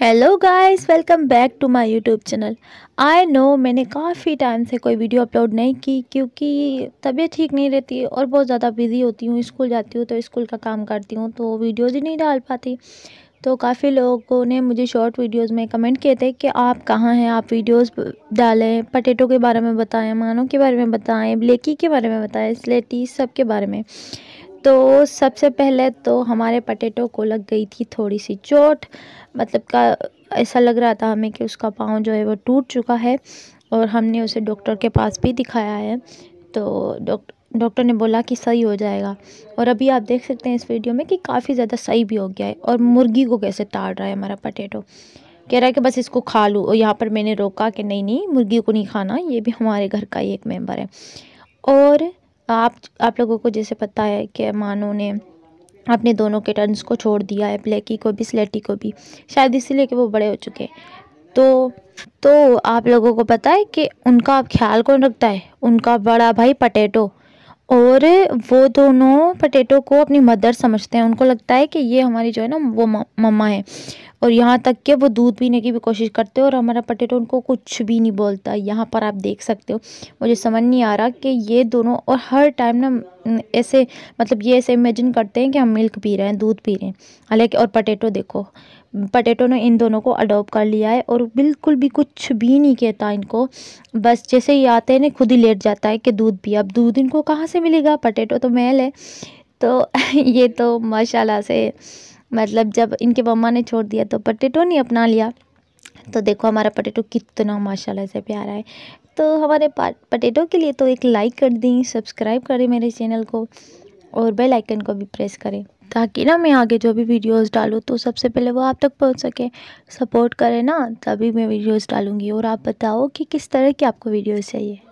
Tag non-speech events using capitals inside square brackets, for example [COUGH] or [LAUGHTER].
hello guys welcome back to my YouTube channel I know मैंने काफ़ी time से कोई वीडियो अपलोड नहीं की क्योंकि तबीयत ठीक नहीं रहती और बहुत ज़्यादा बिज़ी होती हूँ स्कूल जाती हूँ तो स्कूल का काम करती हूँ तो वीडियोज़ ही नहीं डाल पाती तो काफ़ी लोगों ने मुझे शॉर्ट वीडियोस में कमेंट किए थे कि आप कहाँ हैं आप वीडियोस डालें पटेटो के बारे में बताएं मानों के बारे में बताएं ब्लैकी के बारे में बताएं स्लेटी सब के बारे में तो सबसे पहले तो हमारे पटेटो को लग गई थी थोड़ी सी चोट मतलब का ऐसा लग रहा था हमें कि उसका पाँव जो है वो टूट चुका है और हमने उसे डॉक्टर के पास भी दिखाया है तो डॉक्टर डॉक्टर ने बोला कि सही हो जाएगा और अभी आप देख सकते हैं इस वीडियो में कि काफ़ी ज़्यादा सही भी हो गया है और मुर्गी को कैसे ताड़ रहा है हमारा पटेटो कह रहा है कि बस इसको खा लूँ और यहाँ पर मैंने रोका कि नहीं नहीं मुर्गी को नहीं खाना ये भी हमारे घर का ही एक मेम्बर है और आप आप लोगों को जैसे पता है कि मानो ने अपने दोनों के टर्न्स को छोड़ दिया है ब्लैकी को भी स्लेटी को भी शायद इसीलिए कि वो बड़े हो चुके हैं तो तो आप लोगों को पता है कि उनका आप ख्याल कौन रखता है उनका बड़ा भाई पटेटो और वो दोनों पटेटो को अपनी मदर समझते हैं उनको लगता है कि ये हमारी जो है ना वो मम्मा है और यहाँ तक के वो दूध पीने की भी कोशिश करते हो और हमारा पटेटो उनको कुछ भी नहीं बोलता यहाँ पर आप देख सकते हो मुझे समझ नहीं आ रहा कि ये दोनों और हर टाइम ना ऐसे मतलब ये ऐसे इमेजिन करते हैं कि हम मिल्क पी रहे हैं दूध पी रहे हैं हालांकि और पटेटो देखो पटेटो ने इन दोनों को अडोप्ट कर लिया है और बिल्कुल भी कुछ भी नहीं कहता इनको बस जैसे ही आते हैं ना खुद ही लेट जाता है कि दूध पिया अब दूध इनको कहाँ से मिलेगा पटेटो तो मैल है तो [LAUGHS] ये तो माशाल्लाह से मतलब जब इनके मम्मा ने छोड़ दिया तो पटेटो ने अपना लिया तो देखो हमारा पटेटो कितना माशाला से प्यारा है तो हमारे पटेटो के लिए तो एक लाइक कर दें सब्सक्राइब करें मेरे चैनल को और बेल आइकन को भी प्रेस करें ताकि ना मैं आगे जो भी वीडियोस डालूँ तो सबसे पहले वो आप तक पहुंच सके सपोर्ट करें ना तभी मैं वीडियोस डालूँगी और आप बताओ कि किस तरह की आपको वीडियोस चाहिए